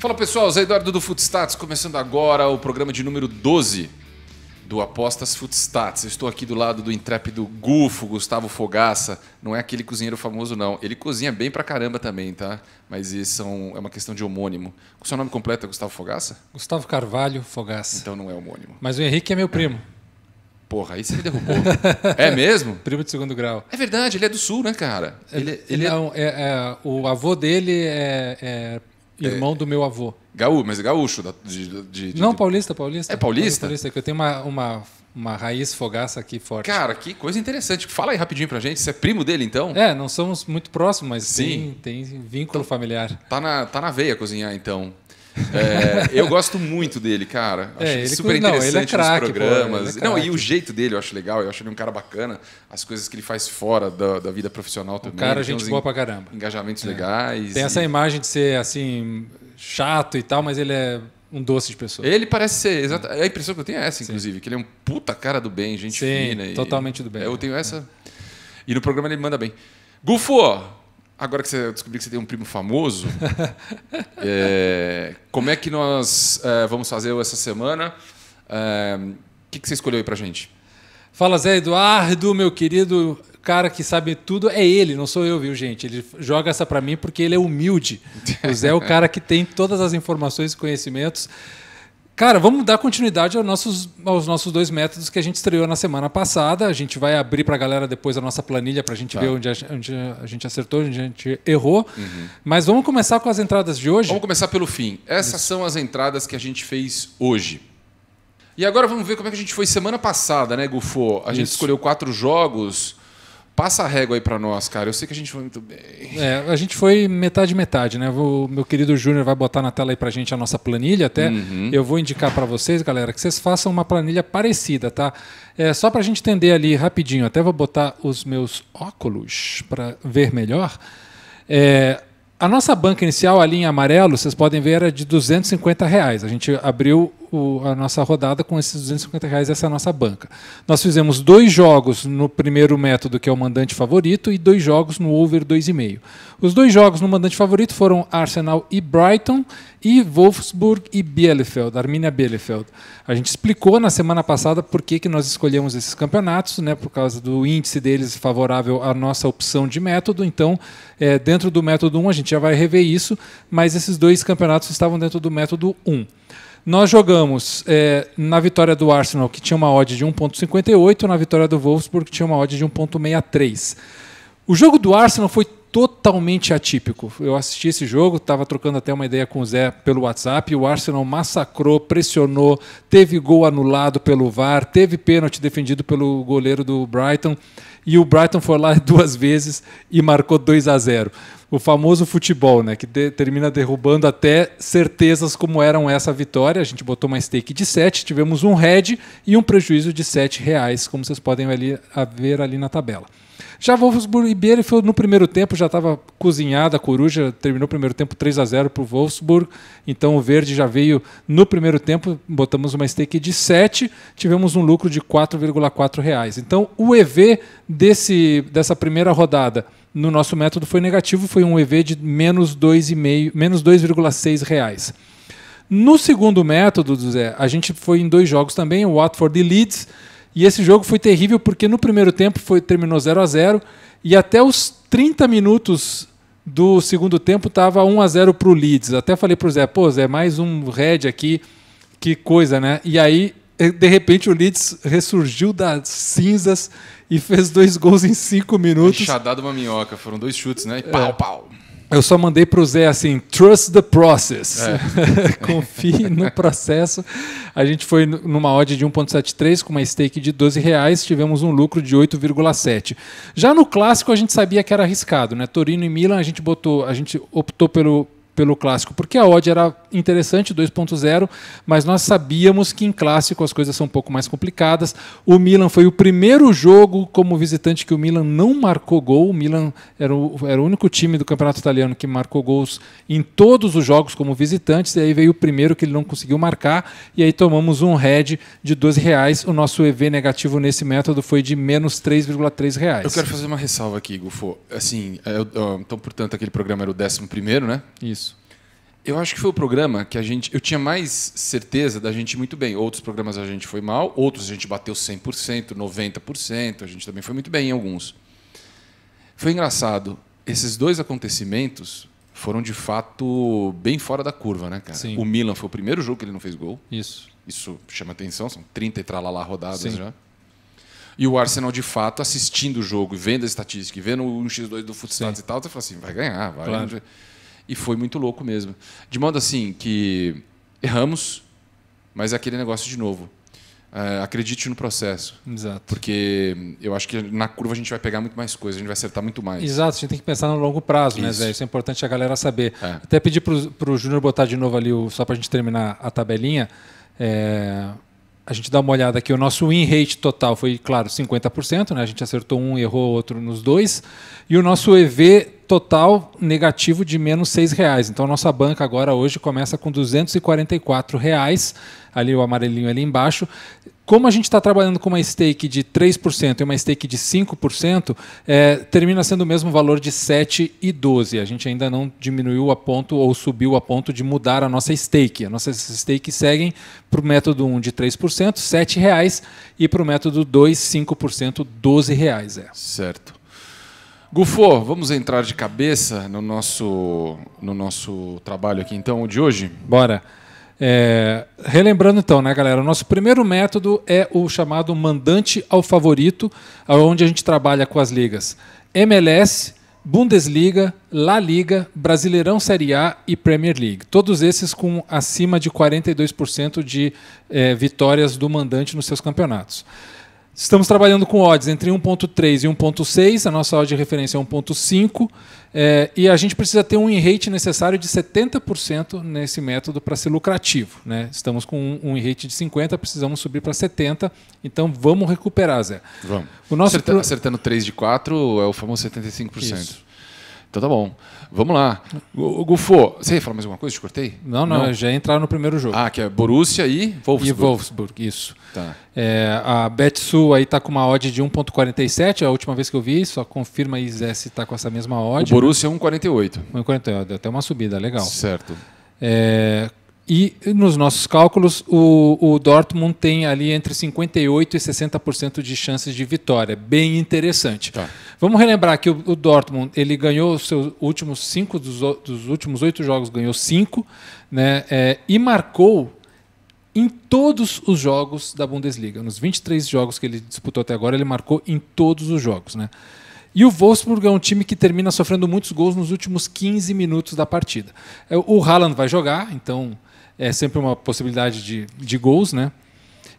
Fala pessoal, Zé Eduardo do Footstats, começando agora o programa de número 12 do Apostas Footstats. estou aqui do lado do intrépido Gufo, Gustavo Fogaça. Não é aquele cozinheiro famoso, não. Ele cozinha bem pra caramba também, tá? Mas isso é, é, uma questão de homônimo. O seu nome completo é Gustavo Fogaça? Gustavo Carvalho Fogaça. Então não é homônimo. Mas o Henrique é meu primo. Porra, aí você me derrubou. é mesmo? Primo de segundo grau. É verdade, ele é do sul, né, cara? Ele, ele, ele é... Não, é, é, o avô dele é, é é. Irmão é, do meu avô. Gaú, mas é gaúcho. De, de, de, não, paulista, paulista. É paulista? Paulista, que eu tenho uma, uma, uma raiz fogaça aqui forte. Cara, que coisa interessante. Fala aí rapidinho pra gente. Você é primo dele, então? É, não somos muito próximos, mas Sim. Tem, tem vínculo então, familiar. Tá na, tá na veia cozinhar, então. É, eu gosto muito dele, cara. É, acho é, ele, super é interessante não, é programas. Pô, não, e o jeito dele eu acho legal, eu acho ele um cara bacana. As coisas que ele faz fora da, da vida profissional também. O cara, é gente boa pra caramba. Engajamentos legais. Tem essa imagem de ser assim, chato e tal, mas ele é um doce de pessoa. Ele parece ser. Exata... A impressão que eu tenho é essa, inclusive, Sim. que ele é um puta cara do bem, gente Sim, fina. Totalmente do bem. Eu né? tenho essa. E no programa ele manda bem. Gufo! Agora que você descobriu que você tem um primo famoso, é, como é que nós é, vamos fazer essa semana? O é, que, que você escolheu aí pra gente? Fala Zé Eduardo, meu querido cara que sabe tudo. É ele, não sou eu, viu, gente? Ele joga essa para mim porque ele é humilde. O Zé é o cara que tem todas as informações e conhecimentos. Cara, vamos dar continuidade aos nossos, aos nossos dois métodos que a gente estreou na semana passada. A gente vai abrir para a galera depois a nossa planilha para a gente tá. ver onde a, onde a, gente acertou, onde a gente errou. Uhum. Mas vamos começar com as entradas de hoje? Vamos começar pelo fim. Essas Isso. são as entradas que a gente fez hoje. E agora vamos ver como é que a gente foi semana passada, né, Gufo? A gente Isso. escolheu quatro jogos Passa a régua aí para nós, cara. Eu sei que a gente foi muito bem. É, a gente foi metade metade, né? O meu querido Júnior vai botar na tela aí pra gente a nossa planilha até. Uhum. Eu vou indicar para vocês, galera, que vocês façam uma planilha parecida, tá? É, só pra gente entender ali rapidinho, até vou botar os meus óculos para ver melhor. É, a nossa banca inicial, a linha amarelo, vocês podem ver, era de 250 reais. A gente abriu a nossa rodada com esses 250 reais, essa é a nossa banca. Nós fizemos dois jogos no primeiro método, que é o mandante favorito, e dois jogos no over 2,5. Os dois jogos no mandante favorito foram Arsenal e Brighton, e Wolfsburg e Bielefeld, Arminia Bielefeld. A gente explicou na semana passada por que, que nós escolhemos esses campeonatos, né, por causa do índice deles favorável à nossa opção de método. Então, é, dentro do método 1, a gente já vai rever isso, mas esses dois campeonatos estavam dentro do método 1. Nós jogamos é, na vitória do Arsenal, que tinha uma odd de 1,58, na vitória do Wolfsburg, que tinha uma odd de 1,63. O jogo do Arsenal foi totalmente atípico. Eu assisti esse jogo, estava trocando até uma ideia com o Zé pelo WhatsApp. O Arsenal massacrou, pressionou, teve gol anulado pelo VAR, teve pênalti defendido pelo goleiro do Brighton. E o Brighton foi lá duas vezes e marcou 2 a 0. O famoso futebol, né? Que de termina derrubando até certezas como eram essa vitória. A gente botou uma stake de 7, tivemos um head e um prejuízo de 7 reais, como vocês podem ali, ver ali na tabela. Já Wolfsburg e Bielefeld foi no primeiro tempo já estava cozinhada, a coruja terminou o primeiro tempo 3 a 0 para o Wolfsburg. Então o verde já veio no primeiro tempo, botamos uma stake de 7, tivemos um lucro de 4,4 reais. Então o EV desse, dessa primeira rodada no nosso método foi negativo, foi um EV de menos 2,5, menos 2,6 reais. No segundo método, Zé, a gente foi em dois jogos também, o Watford e Leeds e esse jogo foi terrível porque no primeiro tempo foi, terminou 0 a 0 e até os 30 minutos do segundo tempo estava 1 a 0 para o Leeds. Até falei para o Zé, pô, Zé, mais um red aqui, que coisa, né? E aí, eh, de repente, o Leeds ressurgiu das cinzas e fez dois gols em cinco minutos. Enxadado uma minhoca, foram dois chutes, né? E pau, é. pau. Eu só mandei para o Zé assim, trust the process. É. Confie no processo. A gente foi numa odd de 1,73 com uma stake de 12 reais, tivemos um lucro de 8,7. Já no clássico a gente sabia que era arriscado, né? Torino e Milan a gente botou, a gente optou pelo pelo clássico, porque a odd era interessante, 2.0, mas nós sabíamos que em clássico as coisas são um pouco mais complicadas. O Milan foi o primeiro jogo como visitante que o Milan não marcou gol. O Milan era o, era o único time do campeonato italiano que marcou gols em todos os jogos como visitantes, e aí veio o primeiro que ele não conseguiu marcar, e aí tomamos um head de 12 reais. O nosso EV negativo nesse método foi de menos 3,3 reais. Eu quero fazer uma ressalva aqui, Gufo. Assim, eu, eu, então, portanto, aquele programa era o 11 primeiro, né? Isso. Eu acho que foi o programa que a gente. Eu tinha mais certeza da gente ir muito bem. Outros programas a gente foi mal, outros a gente bateu 100%, 90%, a gente também foi muito bem em alguns. Foi engraçado. Esses dois acontecimentos foram de fato bem fora da curva, né, cara? Sim. O Milan foi o primeiro jogo que ele não fez gol. Isso. Isso chama atenção, são 30 e tralalá rodadas Sim. já. E o Arsenal, de fato, assistindo o jogo, vendo as estatísticas, vendo o 1x2 do futsal e tal, você fala assim: vai ganhar, vai. Claro. E foi muito louco mesmo. De modo assim que erramos, mas é aquele negócio de novo. É, acredite no processo. Exato. Porque eu acho que na curva a gente vai pegar muito mais coisas, a gente vai acertar muito mais. Exato, a gente tem que pensar no longo prazo, né, Isso. né, Zé? Isso é importante a galera saber. É. Até pedir para o Júnior botar de novo ali, o, só para a gente terminar a tabelinha. É a gente dá uma olhada aqui, o nosso win rate total foi, claro, 50%, né? A gente acertou um, errou outro nos dois. E o nosso EV total negativo de menos R$ reais. Então, nossa banca agora hoje começa com R$ 244,00, reais, ali o amarelinho ali embaixo. Como a gente está trabalhando com uma stake de 3% e uma stake de 5%, é, termina sendo o mesmo valor de 7 e 12. A gente ainda não diminuiu a ponto ou subiu a ponto de mudar a nossa stake. As nossas stakes seguem para o método 1 de 3%, 7 reais, e para o método 2, 5%, 12 É. Certo. Gufo, vamos entrar de cabeça no nosso, no nosso trabalho aqui então de hoje? Bora. Bora. É, relembrando então, né, galera, o nosso primeiro método é o chamado mandante ao favorito, onde a gente trabalha com as ligas MLS, Bundesliga, La Liga, Brasileirão Série A e Premier League. Todos esses com acima de 42% de é, vitórias do mandante nos seus campeonatos. Estamos trabalhando com odds entre 1.3 e 1.6, a nossa odd de referência é 1.5, é, eh, e a gente precisa ter um win rate necessário de 70% nesse método para ser lucrativo. Né? Estamos com um, um rate de 50, precisamos subir para 70, então vamos recuperar, Zé. Vamos. O nosso Acerta, pro... Acertando 3 de 4 é o famoso 75%. Isso. Então tá bom. Vamos lá. O Gufo, você ia falar mais alguma coisa? Te cortei? Não, não, não, já entrar no primeiro jogo. Ah, que é Borussia e Wolfsburg. E Wolfsburg, isso. Tá. É, a Betsu aí tá com uma odd de 1.47, é a última vez que eu vi, só confirma aí Zé se tá com essa mesma odd. O né? Borussia é 1.48. 1.48, deu até uma subida, legal. Certo. É, e nos nossos cálculos, o, o, Dortmund tem ali entre 58% e 60% de chances de vitória. Bem interessante. Tá. Vamos relembrar que o, o, Dortmund ele ganhou os seus últimos cinco dos, dos últimos oito jogos, ganhou cinco, né? É, e marcou em todos os jogos da Bundesliga. Nos 23 jogos que ele disputou até agora, ele marcou em todos os jogos. Né? E o Wolfsburg é um time que termina sofrendo muitos gols nos últimos 15 minutos da partida. É, o Haaland vai jogar, então é sempre uma possibilidade de, de gols, né?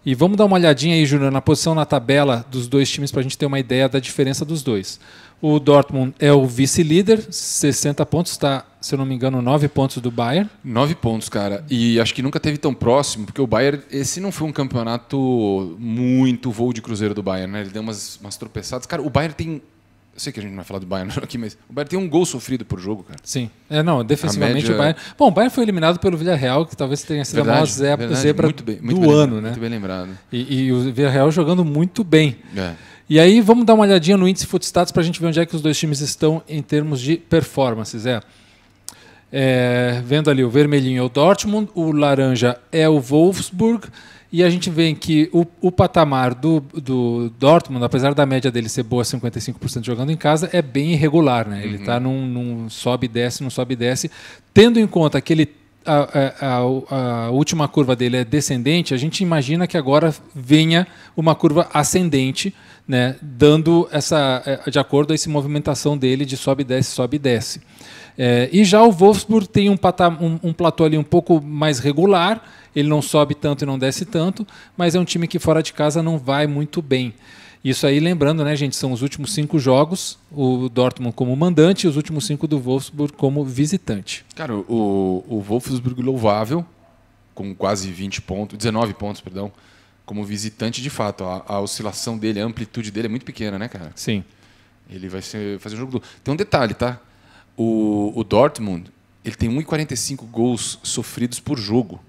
E vamos dar uma olhadinha aí, Júnior, na posição na tabela dos dois times para a gente ter uma ideia da diferença dos dois. O Dortmund é o vice-líder, 60 pontos, está, se eu não me engano, 9 pontos do Bayern. 9 pontos, cara. E acho que nunca teve tão próximo, porque o Bayern, esse não foi um campeonato muito voo de cruzeiro do Bayern, né? Ele deu umas, umas tropeçadas. Cara, o Bayern tem eu sei que a gente não vai falar do Bayern aqui, mas o Bayern tem um gol sofrido por jogo, cara. Sim. É, não, defensivamente média... o Bayern. Bom, o Bayern foi eliminado pelo Villarreal, que talvez tenha sido verdade, a maior zebra, verdade, zebra muito bem, muito do bem, ano, né? Muito bem lembrado. E, e o Villarreal jogando muito bem. É. E aí vamos dar uma olhadinha no índice Footstats para a gente ver onde é que os dois times estão em termos de performances. É. é vendo ali o vermelhinho é o Dortmund, o laranja é o Wolfsburg e a gente vê que o, o patamar do, do, Dortmund, apesar da média dele ser boa, 55% jogando em casa, é bem irregular. Né? Ele está uhum. Tá num, num sobe e desce, num sobe e desce. Tendo em conta que ele a, a, a, última curva dele é descendente, a gente imagina que agora venha uma curva ascendente, né, dando essa é, de acordo a essa movimentação dele de sobe e desce, sobe e desce. É, e já o Wolfsburg tem um, patam, um, um platô ali um pouco mais regular, ele não sobe tanto e não desce tanto, mas é um time que fora de casa não vai muito bem. Isso aí, lembrando, né, gente, são os últimos cinco jogos, o Dortmund como mandante e os últimos cinco do Wolfsburg como visitante. Cara, o, o Wolfsburg louvável, com quase 20 pontos, 19 pontos, perdão, como visitante de fato. A, a oscilação dele, a amplitude dele é muito pequena, né, cara? Sim. Ele vai ser, fazer o jogo do... Tem um detalhe, tá? O, o Dortmund ele tem 1,45 gols sofridos por jogo.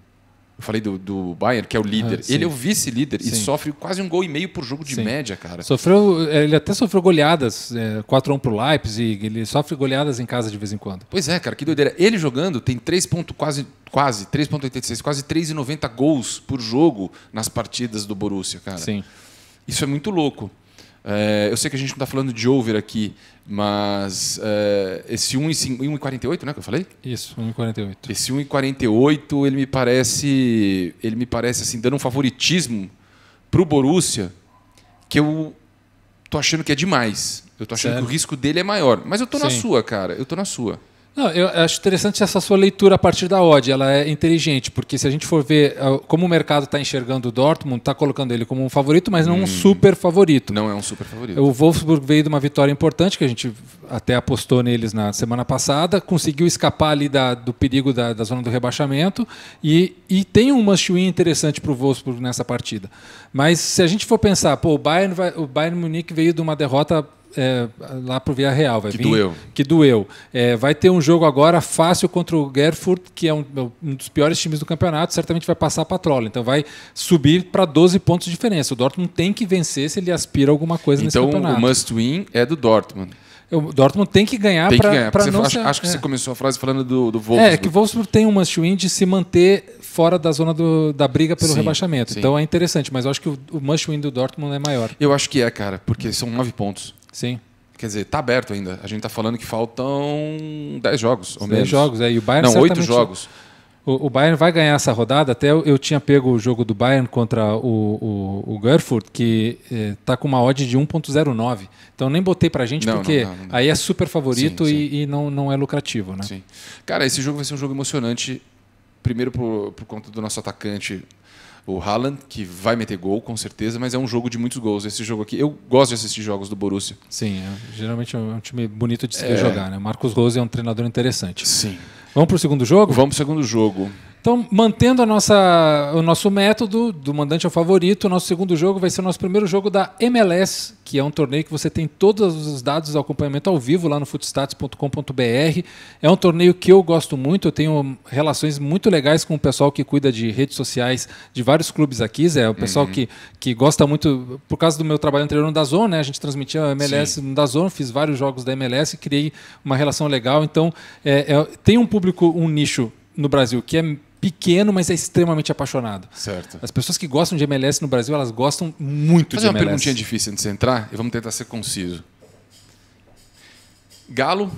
Eu falei do, do Bayern, que é o líder. Ah, ele é o vice-líder e sofre quase um gol e meio por jogo de sim. média, cara. Sofreu, eh, ele até sofreu goleadas, é, eh, 4x1 pro Leipzig, ele sofre goleadas em casa de vez em quando. Pois é, cara, que doideira. Ele jogando tem 3 ponto, quase, quase 3.86, quase 3,90 gols por jogo nas partidas do Borussia, cara. Sim. Isso é muito louco. É, eu sei que a gente não está falando de over aqui, mas é, esse 1,48, né, que eu falei? Isso, 1,48. Esse 1,48, ele me parece, ele me parece assim dando um favoritismo pro Borussia que eu tô achando que é demais. Eu tô achando Sério? que o risco dele é maior, mas eu tô Sim. na sua, cara. Eu tô na sua. Não, eu acho interessante essa sua leitura a partir da odd. Ela é inteligente, porque se a gente for ver ah, como o mercado está enxergando o Dortmund, está colocando ele como um favorito, mas não hum, um super favorito. Não é um super favorito. O Wolfsburg veio de uma vitória importante, que a gente até apostou neles na semana passada, conseguiu escapar ali da, do perigo da, da, zona do rebaixamento e, e tem um must interessante para o Wolfsburg nessa partida. Mas se a gente for pensar, pô, o Bayern, vai, o Bayern Munique veio de uma derrota é, lá para o Via Real. Vai que vir, doeu. Que doeu. É, vai ter um jogo agora fácil contra o Gerfurt, que é um, é um dos piores times do campeonato, certamente vai passar a patrola. Então vai subir para 12 pontos de diferença. O Dortmund tem que vencer se ele aspira alguma coisa então, nesse campeonato. Então o must win é do Dortmund. O Dortmund tem que ganhar para não acho, ser... acho que é. você começou a frase falando do, do é, Wolfsburg. É, que o Wolfsburg tem um must win de se manter fora da zona do, da briga pelo sim, rebaixamento. Sim. Então é interessante, mas eu acho que o, o must win do Dortmund é maior. Eu acho que é, cara, porque são nove pontos. Sim. Quer dizer, está aberto ainda. A gente está falando que faltam 10 jogos, ou 10 menos. jogos, é. E o Bayern Não, 8 jogos. O, o, Bayern vai ganhar essa rodada. Até eu, eu, tinha pego o jogo do Bayern contra o, o, o Gerfurt, que está eh, com uma odd de 1.09. Então nem botei para a gente, não, porque não, não, aí é super favorito sim, sim. E, e, não, não é lucrativo. Né? Sim. Cara, esse jogo vai ser um jogo emocionante. Primeiro por, por conta do nosso atacante o Haaland, que vai meter gol, com certeza, mas é um jogo de muitos gols. Esse jogo aqui, eu gosto de assistir jogos do Borussia. Sim, é, geralmente é um é time bonito de se é... jogar, né? Marcos Rose é um treinador interessante. Sim. Vamos para o segundo jogo? Vamos para o segundo jogo. Então, mantendo a nossa, o nosso método do mandante ao favorito, o nosso segundo jogo vai ser o nosso primeiro jogo da MLS, que é um torneio que você tem todos os dados do acompanhamento ao vivo lá no footstats.com.br. É um torneio que eu gosto muito, eu tenho relações muito legais com o pessoal que cuida de redes sociais de vários clubes aqui, Zé. O pessoal uhum. que, que gosta muito, por causa do meu trabalho anterior no Dazon, né? A gente transmitia a MLS Sim. no Dazon, fiz vários jogos da MLS, criei uma relação legal. Então, é, é, tem um público, um nicho no Brasil que é pequeno, mas é extremamente apaixonado. Certo. As pessoas que gostam de MLS no Brasil, elas gostam muito Fazer de MLS. Fazer uma perguntinha difícil antes de entrar, e vamos tentar ser conciso. Galo,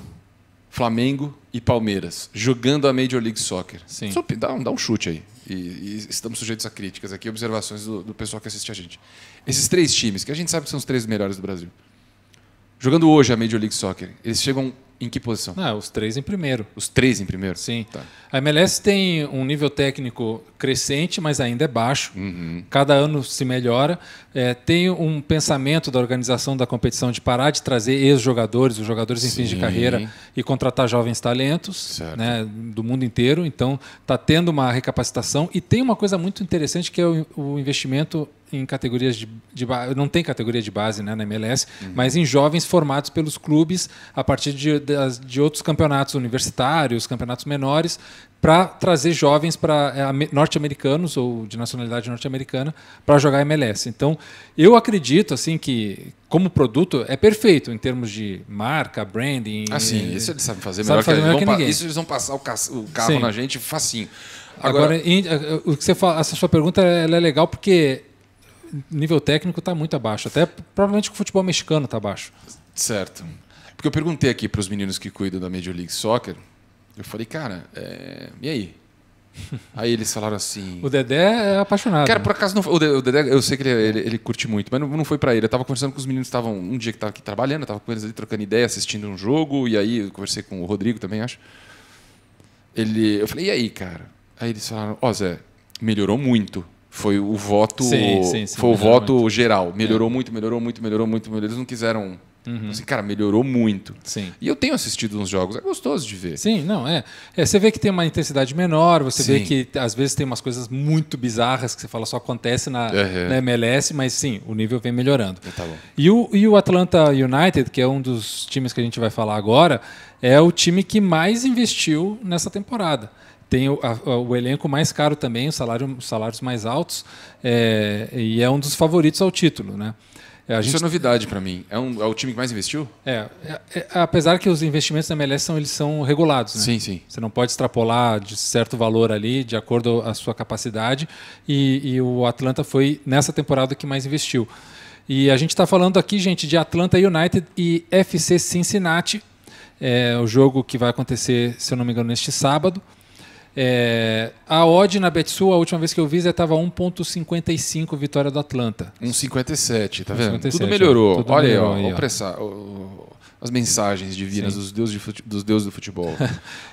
Flamengo e Palmeiras jogando a Major League Soccer. Sim. Só dá, um, dá um chute aí. E, e, estamos sujeitos a críticas aqui, observações do, do pessoal que assiste a gente. Esses três times, que a gente sabe que são os três melhores do Brasil, jogando hoje a Major League Soccer, eles chegam em que posição? Ah, os três em primeiro. Os três em primeiro? Sim. Tá. A MLS tem um nível técnico crescente, mas ainda é baixo. Uhum. Cada ano se melhora. É, tem um pensamento da organização da competição de parar de trazer ex-jogadores, os jogadores em Sim. fim de carreira, e contratar jovens talentos né, do mundo inteiro. Então, está tendo uma recapacitação. E tem uma coisa muito interessante que é o, o investimento em categorias de, de não tem categoria de base né, na MLS, uhum. mas em jovens formados pelos clubes a partir de, de outros campeonatos universitários, campeonatos menores, para trazer jovens para é, norte-americanos ou de nacionalidade norte-americana para jogar MLS. Então, eu acredito assim que como produto é perfeito em termos de marca, branding. Assim, ah, isso eles sabem fazer melhor, fazer que, melhor que, que ninguém. Isso eles vão passar o, carro sim. na gente facinho. Agora, Agora eh, o que você fala, essa sua pergunta é legal porque nível técnico está muito abaixo. Até provavelmente o futebol mexicano está abaixo. Certo. Porque eu perguntei aqui para os meninos que cuidam da Major League Soccer. Eu falei, cara, é... e aí? Aí eles falaram assim. O Dedé é apaixonado. Cara, né? por acaso não foi. O Dedé, eu sei que ele, ele, ele curte muito, mas não, não foi para ele. Eu tava conversando com os meninos, estavam um dia que tava aqui trabalhando, tava com eles ali trocando ideia, assistindo um jogo, e aí eu conversei com o Rodrigo também, acho. Ele, eu falei, e aí, cara? Aí eles falaram, ó, oh, Zé, melhorou muito. Foi o voto, sim, sim, sim, foi o voto muito. geral. Melhorou é. muito, melhorou muito, melhorou muito, melhorou. Eles não quiseram Uhum. Assim, cara, melhorou muito. Sim. E eu tenho assistido uns jogos, é gostoso de ver. Sim, não, é. é você vê que tem uma intensidade menor, você sim. vê que às vezes tem umas coisas muito bizarras que você fala só acontece na, uhum. na MLS, mas sim, o nível vem melhorando. Tá e, o, e o Atlanta United, que é um dos times que a gente vai falar agora, é o time que mais investiu nessa temporada tem o, a, o, elenco mais caro também, salário, salários mais altos, é, e é um dos favoritos ao título. Né? É, a gente... Isso é novidade para mim. É, um, é, o time que mais investiu? É, é, é Apesar que os investimentos da MLS são, eles são regulados. Né? Sim, sim. Você não pode extrapolar de certo valor ali, de acordo com a sua capacidade. E, e, o Atlanta foi nessa temporada que mais investiu. E a gente está falando aqui, gente, de Atlanta United e FC Cincinnati. É o jogo que vai acontecer, se eu não me engano, neste sábado. É, a odd na Betsu, a última vez que eu vi, estava 1.55 vitória do Atlanta. 1.57, tá vendo? tudo é. melhorou. Tudo Olha melhorou, aí, ó, ó. Pressa, ó, as mensagens divinas dos deuses, de dos deuses, do futebol.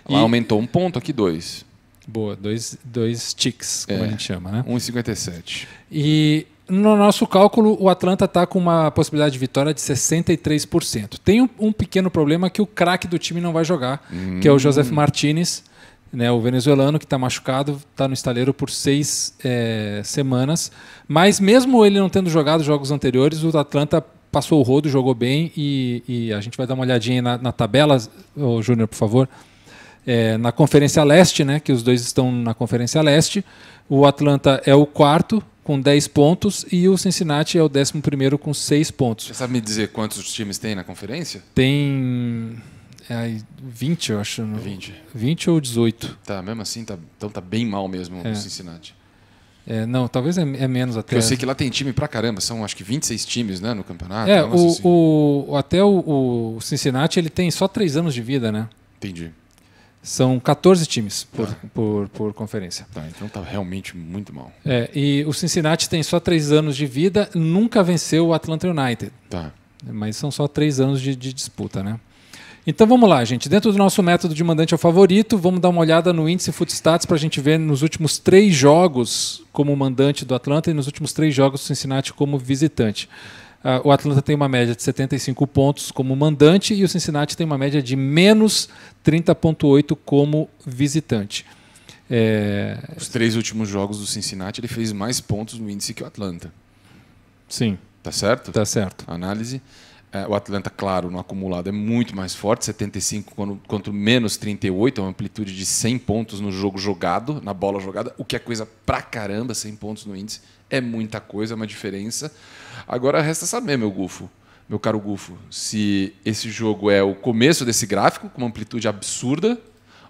e... Lá aumentou um ponto, aqui dois. Boa, dois, dois ticks, como é, a gente chama, né? 1,57. E no nosso cálculo, o Atlanta está com uma possibilidade de vitória de 63%. Tem um, um pequeno problema que o craque do time não vai jogar, hum. que é o Joseph hum. Martinez né, o venezuelano que está machucado está no estaleiro por seis é, semanas. Mas mesmo ele não tendo jogado jogos anteriores, o Atlanta passou o rodo, jogou bem e, e a gente vai dar uma olhadinha na, na tabela, o Júnior, por favor. É, na Conferência Leste, né, que os dois estão na Conferência Leste, o Atlanta é o quarto com 10 pontos e o Cincinnati é o décimo primeiro com 6 pontos. Você sabe me dizer quantos times tem na conferência? Tem é 20, eu acho. No... 20. 20 ou 18. Tá, mesmo assim, tá, então tá bem mal mesmo é. o Cincinnati. É, não, talvez é, é menos até. Porque eu sei que lá tem time pra caramba, são acho que 26 times né, no campeonato. É, o, assim. o, até o, o, Cincinnati ele tem só 3 anos de vida, né? Entendi. São 14 times por, tá. ah. por, por, por, conferência. Tá, então tá realmente muito mal. É, e o Cincinnati tem só 3 anos de vida, nunca venceu o Atlanta United. Tá. Mas são só 3 anos de, de disputa, né? Então vamos lá, gente. Dentro do nosso método de mandante ao favorito, vamos dar uma olhada no índice Footstats para a gente ver nos últimos três jogos como mandante do Atlanta e nos últimos três jogos do Cincinnati como visitante. Uh, o Atlanta tem uma média de 75 pontos como mandante e o Cincinnati tem uma média de menos 30,8 como visitante. É... Os três últimos jogos do Cincinnati, ele fez mais pontos no índice que o Atlanta. Sim. Tá certo? Tá certo. Análise. É, o Atlanta, claro, no acumulado é muito mais forte, 75 quando, contra menos 38, é uma amplitude de 100 pontos no jogo jogado, na bola jogada, o que é coisa pra caramba, 100 pontos no índice, é muita coisa, é uma diferença. Agora resta saber, meu Gufo, meu caro Gufo, se esse jogo é o começo desse gráfico, com uma amplitude absurda,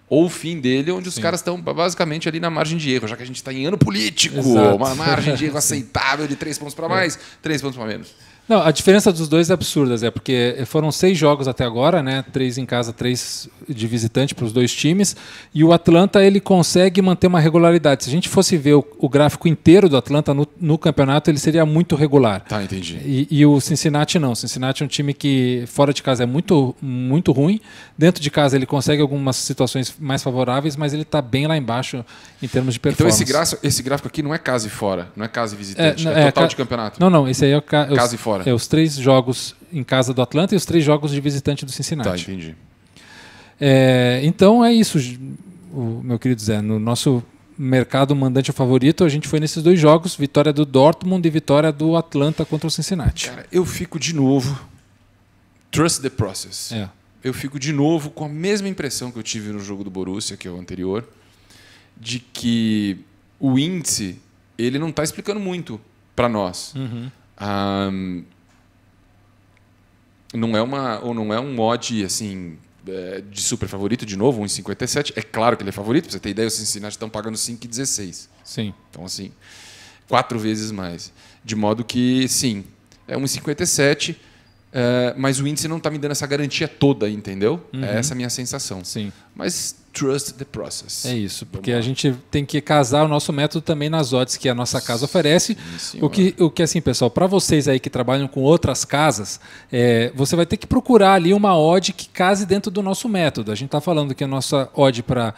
ou o fim dele, onde os caras estão basicamente ali na margem de erro, já que a gente está em ano político, Exato. uma margem de erro aceitável de três pontos para é. mais, é. três pontos para menos. Não, a diferença dos dois é absurda, é porque foram seis jogos até agora, né? Três em casa, três de visitante para os dois times. E o Atlanta ele consegue manter uma regularidade. Se a gente fosse ver o, o gráfico inteiro do Atlanta no, no, campeonato, ele seria muito regular. Tá, entendi. E, e, o Cincinnati não. O Cincinnati é um time que fora de casa é muito, muito ruim. Dentro de casa ele consegue algumas situações mais favoráveis, mas ele está bem lá embaixo em termos de performance. Então esse, esse gráfico aqui não é casa e fora, não é casa e visitante, é, é, é total ca... de campeonato. Não, não. Esse aí é o ca... casa e fora fora. É, os três jogos em casa do Atlanta e os três jogos de visitante do Cincinnati. Tá, entendi. É, então é isso, o, meu querido Zé. No nosso mercado mandante favorito, a gente foi nesses dois jogos: vitória do Dortmund e vitória do Atlanta contra o Cincinnati. Cara, eu fico de novo. Trust the process. É. Eu fico de novo com a mesma impressão que eu tive no jogo do Borussia, que é o anterior, de que o índice ele não está explicando muito para nós. Uhum não é uma ou não é um mod assim é, de super favorito de novo, 1,57. É claro que ele é favorito, pra você tem ideia, os Cincinnati estão pagando 5,16. Sim. Então, assim, quatro vezes mais. De modo que, sim, é 1,57 é, mas o índice não está me dando essa garantia toda, entendeu? É uhum. É essa a minha sensação. Sim. Mas trust the process. É isso, porque a gente tem que casar o nosso método também nas odds que a nossa casa oferece. Sim, o que, o que assim, pessoal, para vocês aí que trabalham com outras casas, é, você vai ter que procurar ali uma odd que case dentro do nosso método. A gente está falando que a nossa odd para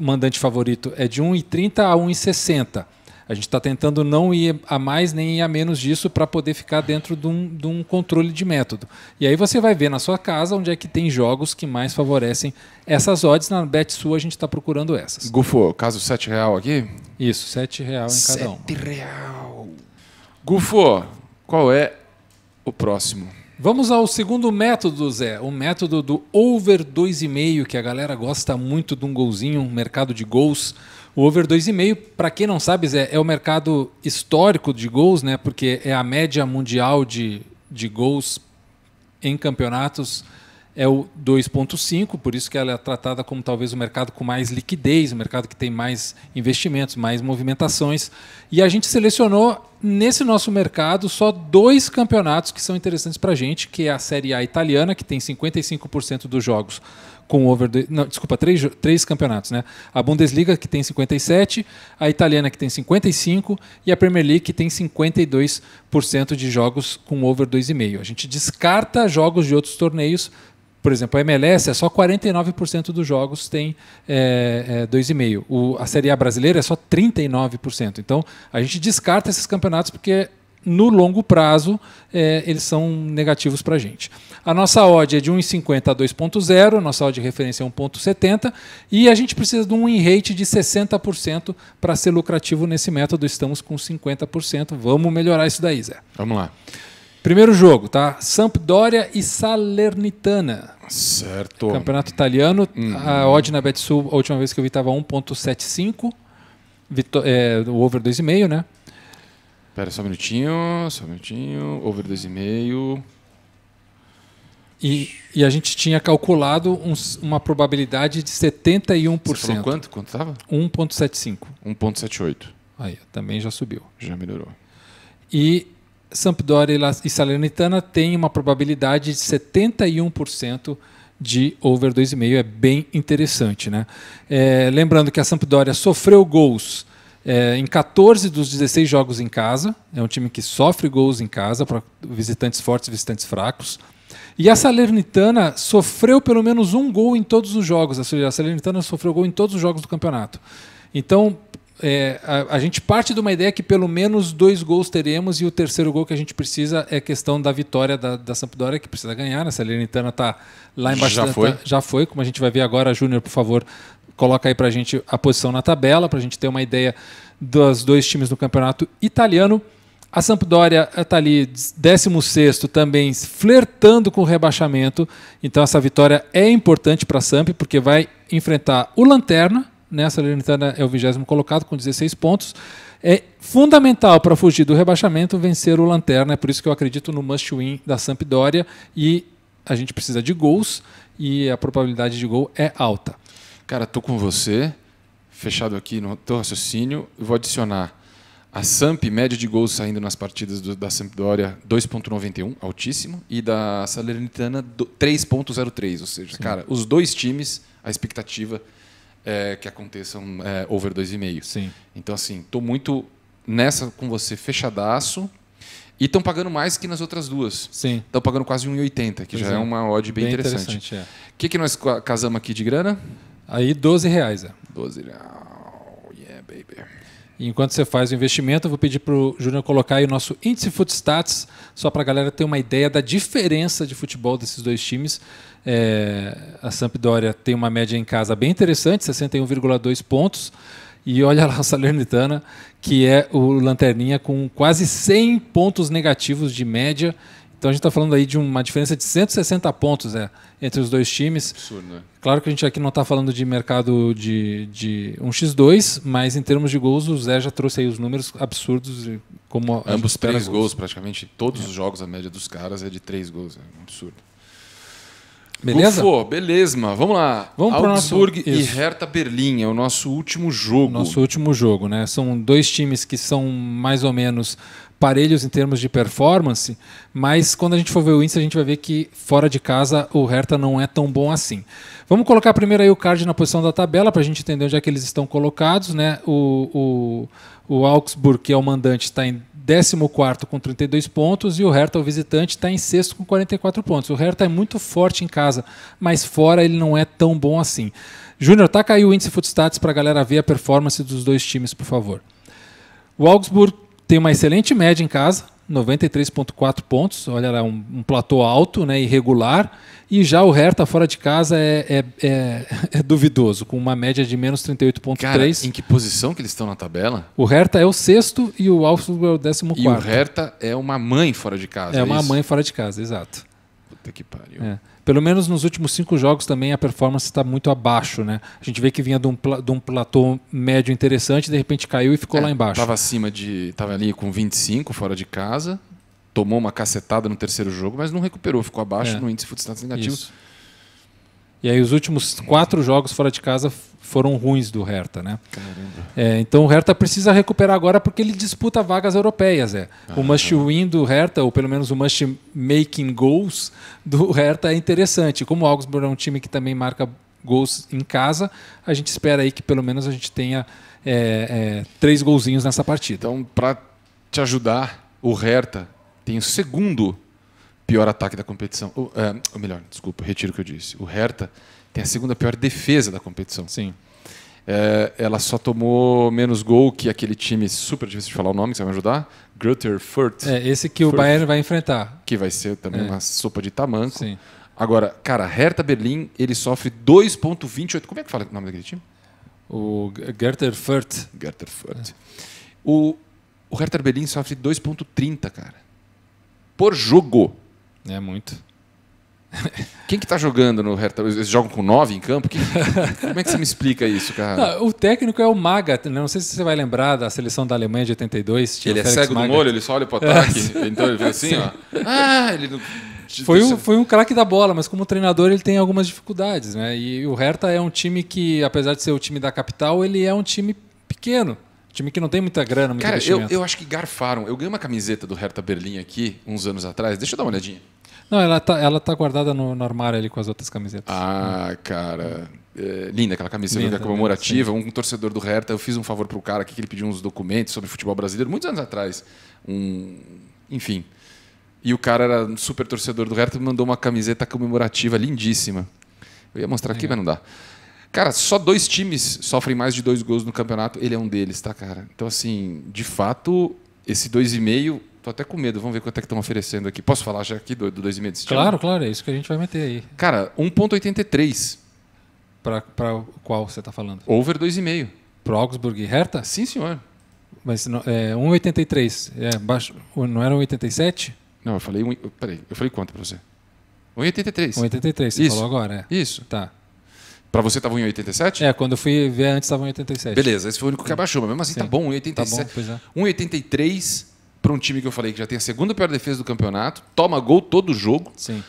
mandante favorito é de 1,30 a 1,60. A gente está tentando não ir a mais nem ir a menos disso para poder ficar dentro de um, de um, controle de método. E aí você vai ver na sua casa onde é que tem jogos que mais favorecem essas odds. Na sua a gente está procurando essas. Gufo, caso 7 real aqui? Isso, 7 real em cada um. 7 real. Gufo, qual é o próximo? Vamos ao segundo método, Zé. O método do over 2,5, que a galera gosta muito de um golzinho, um mercado de gols. O over 2,5, para quem não sabe, Zé, é o mercado histórico de gols, né? Porque é a média mundial de, de gols em campeonatos é o 2,5, por isso que ela é tratada como talvez o mercado com mais liquidez, o mercado que tem mais investimentos, mais movimentações. E a gente selecionou nesse nosso mercado só dois campeonatos que são interessantes para a gente, que é a Série A italiana, que tem 55% dos jogos com over. Não, desculpa, três, três campeonatos, né? A Bundesliga, que tem 57, a italiana, que tem 55, e a Premier League, que tem 52% de jogos com over 2,5. A gente descarta jogos de outros torneios por exemplo, a MLS é só 49% dos jogos tem é, é, 2,5%. A Série A brasileira é só 39%. Então, a gente descarta esses campeonatos porque no longo prazo, é, eles são negativos para a gente. A nossa odd é de 1,50 a 2,0, nossa odd de referência é 1,70, e a gente precisa de um win rate de 60% para ser lucrativo nesse método. Estamos com 50%. Vamos melhorar isso daí, Zé. Vamos lá. Primeiro jogo, tá? Sampdoria e Salernitana. Certo. Campeonato italiano. Uhum. A odd na Betsu, a última vez que eu vi, estava 1,75. É, o over 2,5, né? Pera só um minutinho, só um minutinho. Over 2,5. E, e a gente tinha calculado um, uma probabilidade de 71%. Você falou quanto? Quanto estava? 1,75. 1,78. Aí, também já subiu. Já melhorou. E Sampdoria e Salernitana têm uma probabilidade de 71% de over 2,5. É bem interessante. Né? É, lembrando que a Sampdoria sofreu gols é, em 14 dos 16 jogos em casa, é um time que sofre gols em casa para visitantes fortes e visitantes fracos. E a Salernitana sofreu pelo menos um gol em todos os jogos. A Salernitana sofreu gol em todos os jogos do campeonato. Então, é, a, a, gente parte de uma ideia que pelo menos dois gols teremos e o terceiro gol que a gente precisa é questão da vitória da, da Sampdoria, que precisa ganhar. A Salernitana está lá embaixo. Já foi. Tá, já foi, como a gente vai ver agora. Júnior, por favor, Coloca aí para a gente a posição na tabela, para a gente ter uma ideia dos dois times no campeonato italiano. A Sampdoria está ali 16 também flertando com o rebaixamento. Então essa vitória é importante para a Samp, porque vai enfrentar o Lanterna. Né? A Salernitana é o vigésimo colocado com 16 pontos. É fundamental para fugir do rebaixamento vencer o Lanterna. É por isso que eu acredito no must-win da Sampdoria. E a gente precisa de gols e a probabilidade de gol é alta. Cara, tô com você, fechado aqui no teu raciocínio, vou adicionar a Samp, média de gols saindo nas partidas do, da Sampdoria, 2,91, altíssimo, e da Salernitana, 3,03. Ou seja, Sim. cara, os dois times, a expectativa é que aconteçam é, over 2,5. Sim. Então, assim, tô muito nessa com você fechadaço. E estão pagando mais que nas outras duas. Sim. Estão pagando quase 1,80, que pois já é. é. uma odd bem, bem interessante. O é. que, que nós casamos aqui de grana? Aí 12 reais. É. 12 reais. Yeah, baby. enquanto você faz o investimento, eu vou pedir para o Júnior colocar aí o nosso índice Footstats, só para a galera ter uma ideia da diferença de futebol desses dois times. É, a Sampdoria tem uma média em casa bem interessante, 61,2 pontos. E olha lá a Salernitana, que é o Lanterninha com quase 100 pontos negativos de média então a gente está falando aí de uma diferença de 160 pontos né, entre os dois times. Absurdo, né? Claro que a gente aqui não está falando de mercado de, de 1x2, mas em termos de gols, o Zé já trouxe aí os números absurdos. Como Ambos três gols. gols. praticamente. Todos é. os jogos, a média dos caras é de três gols. É um absurdo. Beleza? Gufo, beleza. Vamos lá. Vamos para o nosso... e Hertha Berlim. É o nosso último jogo. Nosso último jogo, né? São dois times que são mais ou menos parelhos em termos de performance, mas quando a gente for ver o índice, a gente vai ver que fora de casa o Hertha não é tão bom assim. Vamos colocar primeiro aí o card na posição da tabela para a gente entender onde é que eles estão colocados. Né? O, o, o Augsburg, que é o mandante, está em 14 com 32 pontos e o Hertha, o visitante, está em sexto com 44 pontos. O Hertha é muito forte em casa, mas fora ele não é tão bom assim. Júnior, taca aí o índice Footstats para a galera ver a performance dos dois times, por favor. O Augsburg tem uma excelente média em casa, 93,4 pontos. Olha lá, um, um, platô alto, né, irregular. E já o Hertha fora de casa é, é, é, é duvidoso, com uma média de menos 38,3. Em que posição que eles estão na tabela? O Hertha é o sexto e o Augsburg é o décimo quarto. E o Hertha é uma mãe fora de casa. É, é, uma isso? mãe fora de casa, exato. Puta que pariu. É pelo menos nos últimos cinco jogos também a performance está muito abaixo, né? A gente vê que vinha de um, de um platô médio interessante, de repente caiu e ficou é, lá embaixo. Estava acima de. Estava ali com 25 fora de casa, tomou uma cacetada no terceiro jogo, mas não recuperou, ficou abaixo é. no índice de futsal negativo. Isso. E aí os últimos quatro jogos fora de casa foram ruins do Hertha, né? É, então o Hertha precisa recuperar agora porque ele disputa vagas europeias, é. Ah, o must win do Hertha, ou pelo menos o must making goals do Hertha é interessante. Como o Augsburg é um time que também marca gols em casa, a gente espera aí que pelo menos a gente tenha é, é, três golzinhos nessa partida. Então, para te ajudar, o Hertha tem o segundo pior ataque da competição. Ou, é, ou melhor, desculpa, retiro o que eu disse. O Hertha tem a segunda pior defesa da competição. Sim. É, ela só tomou menos gol que aquele time super difícil de falar o nome, que você vai me ajudar? Grutter Furt. É, esse que Furt, o Bayern vai enfrentar. Que vai ser também é. uma sopa de tamanco. Sim. Agora, cara, Hertha Berlim, ele sofre 2.28. Como é que fala o nome daquele time? O Gerter Furt. Gerter Furt. É. O, o Hertha Berlim sofre 2.30, cara. Por jogo. É muito. Quem que tá jogando no Hertha? Eles jogam com nove em campo? como é que você me explica isso, cara? Não, o técnico é o Maga. Né? Não sei se você vai lembrar da seleção da Alemanha de 82. Tinha ele é cego Maga. do molho, ele só olha pro ataque. É. Então ele vê assim, Sim. ó. Ah, ele... Foi um, foi um craque da bola, mas como treinador ele tem algumas dificuldades, né? E o Hertha é um time que, apesar de ser o time da capital, ele é um time pequeno. Time que não tem muita grana, muito Cara, eu, eu acho que garfaram. Eu ganhei uma camiseta do Hertha Berlim aqui uns anos atrás. Deixa eu dar uma olhadinha. Não, ela tá, ela tá guardada no, no armário ali com as outras camisetas. Ah, cara. É, linda aquela camiseta é linda, comemorativa. Linda, um torcedor do Hertha, eu fiz um favor pro cara aqui que ele pediu uns documentos sobre futebol brasileiro, muitos anos atrás. Um, enfim. E o cara era um super torcedor do Hertha e mandou uma camiseta comemorativa lindíssima. Eu ia mostrar aqui, é. mas não dá. Cara, só dois times sofrem mais de dois gols no campeonato. Ele é um deles, tá, cara? Então, assim, de fato, esse 2,5, tô até com medo. Vamos ver quanto é que estão oferecendo aqui. Posso falar já aqui do 2,5 desse time? Claro, claro. É isso que a gente vai meter aí. Cara, 1,83. Para qual você está falando? Over 2,5. Pro Augsburg e Hertha? Sim, senhor. Mas é 1,83. É não era 1,87? Não, eu falei. Peraí, eu falei quanto para você? 1,83. 1,83, você Isso. falou agora, é. Isso. Tá. Para você estavam em 87? É, quando eu fui ver antes estavam em 87. Beleza, esse foi o único que abaixou, mas mesmo assim tá Sim. tá bom, 1,87. Tá bom, é. 1,83 para um time que eu falei que já tem a segunda pior defesa do campeonato, toma gol todo jogo. Sim.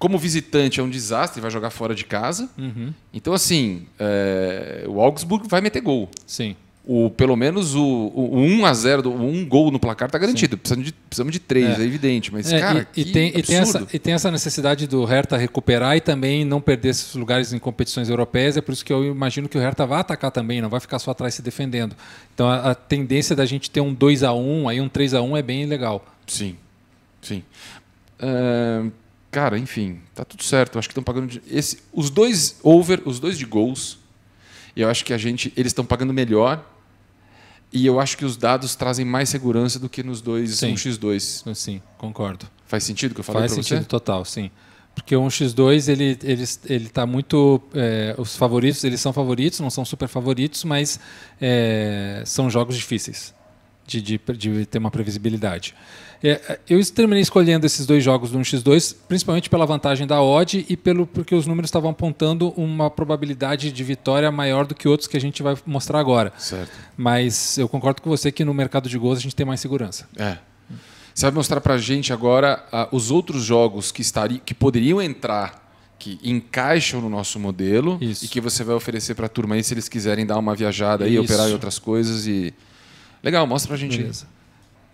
Como visitante é um desastre, vai jogar fora de casa. Uhum. Então, assim, é, o Augsburg vai meter gol. Sim o, pelo menos o, o 1 a 0 um gol no placar está garantido. Precisamos de, precisamos de três, é, é evidente. Mas, é, cara, e, e, tem, e, tem, essa, e tem essa necessidade do Hertha recuperar e também não perder esses lugares em competições europeias. É por isso que eu imagino que o Hertha vai atacar também, não vai ficar só atrás se defendendo. Então a, a tendência da gente ter um 2 a 1 aí um 3 a 1 é bem legal. Sim, sim. Eh, cara, enfim, tá tudo certo. Acho que estão pagando. De, esse, os dois over, os dois de gols. E eu acho que a gente, eles estão pagando melhor e eu acho que os dados trazem mais segurança do que nos dois sim. 1x2. Sim, concordo. Faz sentido o que eu falei para Faz sentido total, sim. Porque o 1x2 ele ele ele está muito é, os favoritos eles são favoritos não são super favoritos mas é, são jogos difíceis de, de, de ter uma previsibilidade. É, eu terminei escolhendo esses dois jogos do 1x2, principalmente pela vantagem da odd e pelo porque os números estavam apontando uma probabilidade de vitória maior do que outros que a gente vai mostrar agora. Certo. Mas eu concordo com você que no mercado de gols a gente tem mais segurança. É. Você vai mostrar para a gente agora uh, os outros jogos que, estari, que poderiam entrar que encaixam no nosso modelo Isso. e que você vai oferecer para a turma aí se eles quiserem dar uma viajada e operar em outras coisas e Legal, mostra pra gente Beleza.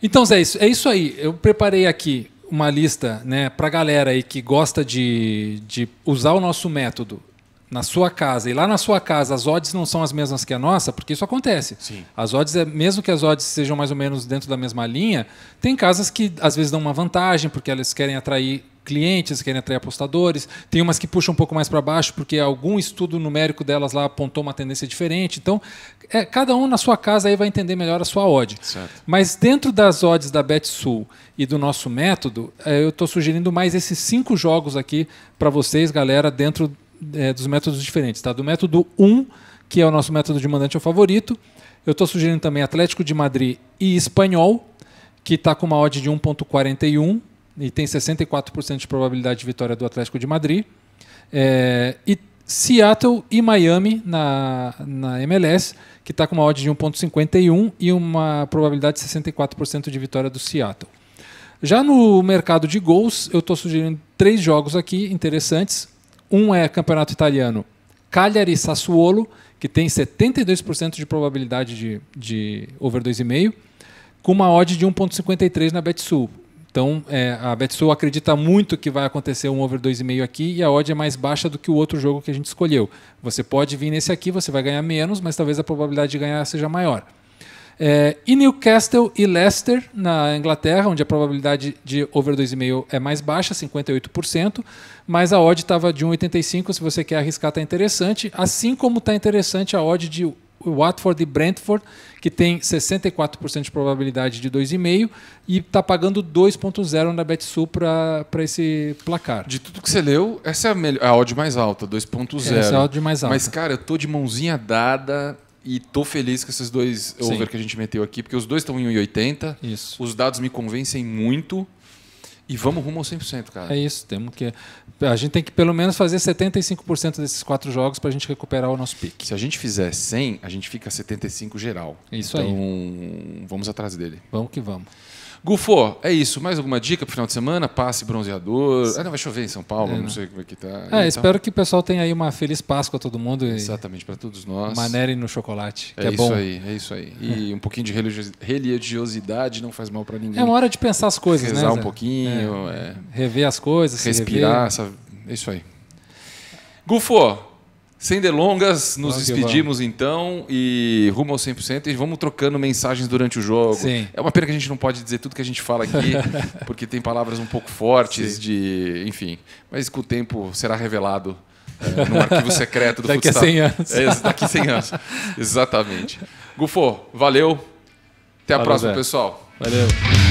Então, Zé, é isso aí. Eu preparei aqui uma lista né, pra galera aí que gosta de, de usar o nosso método na sua casa e lá na sua casa as odds não são as mesmas que a nossa, porque isso acontece. Sim. As odds, é, mesmo que as odds sejam mais ou menos dentro da mesma linha, tem casas que às vezes dão uma vantagem porque elas querem atrair clientes, querem atrair apostadores. Tem umas que puxam um pouco mais para baixo, porque algum estudo numérico delas lá apontou uma tendência diferente. Então, é, cada um na sua casa aí vai entender melhor a sua odd. Certo. Mas dentro das odds da BetSul e do nosso método, é, eu estou sugerindo mais esses cinco jogos aqui para vocês, galera, dentro é, dos métodos diferentes. Tá? Do método 1, um, que é o nosso método de mandante ao é favorito, eu estou sugerindo também Atlético de Madrid e Espanhol, que está com uma odd de 1.41 e tem 64% de probabilidade de vitória do Atlético de Madrid. É, e Seattle e Miami na, na MLS, que está com uma odd de 1,51 e uma probabilidade de 64% de vitória do Seattle. Já no mercado de gols, eu estou sugerindo três jogos aqui interessantes. Um é Campeonato Italiano Cagliari Sassuolo, que tem 72% de probabilidade de, de over 2,5, com uma odd de 1,53 na BetSul. Então, é, a Betsu acredita muito que vai acontecer um over 2,5 aqui e a odd é mais baixa do que o outro jogo que a gente escolheu. Você pode vir nesse aqui, você vai ganhar menos, mas talvez a probabilidade de ganhar seja maior. É, e Newcastle e Leicester, na Inglaterra, onde a probabilidade de over 2,5 é mais baixa, 58%, mas a odd estava de 1,85. Se você quer arriscar, está interessante. Assim como está interessante a odd de Watford e Brentford, que tem 64% de probabilidade de 2,5 e está pagando 2,0 na BetSul para esse placar. De tudo que você leu, essa é a, melhor, a odd mais alta, 2,0. Essa é a odd mais alta. Mas, cara, eu tô de mãozinha dada e tô feliz com esses dois over Sim. que a gente meteu aqui, porque os dois estão em 1,80. Isso. Os dados me convencem muito. E vamos rumo ao 100%, cara. É isso, temos que a gente tem que pelo menos fazer 75% desses quatro jogos para a gente recuperar o nosso pique. Se a gente fizer 100, a gente fica 75 geral. Isso então, aí. Então, vamos atrás dele. Vamos que vamos. Gufo, é isso. Mais alguma dica para o final de semana? Passe bronzeador. Ah, não, vai chover em São Paulo, é, não. não né? sei como é que tá. É, então... espero que o pessoal tenha aí uma feliz Páscoa todo mundo. Exatamente, para todos nós. Manerem no chocolate, é que é, é bom. Aí, é isso aí. E é. um pouquinho de religiosidade não faz mal para ninguém. É uma hora de pensar as coisas, Rezar né? Rezar um pouquinho. É. Rever as coisas. Respirar. Rever. É isso aí. Gufo, sem delongas, nos vamos despedimos então e rumo ao 100% e vamos trocando mensagens durante o jogo. Sim. É uma pena que a gente não pode dizer tudo que a gente fala aqui, porque tem palavras um pouco fortes Sim. de, enfim, mas com o tempo será revelado é, eh, no arquivo secreto do daqui futsal. É daqui a 100 anos. É, daqui a 100 anos. Exatamente. Gufo, valeu. Até a próxima, Zé. pessoal. Valeu.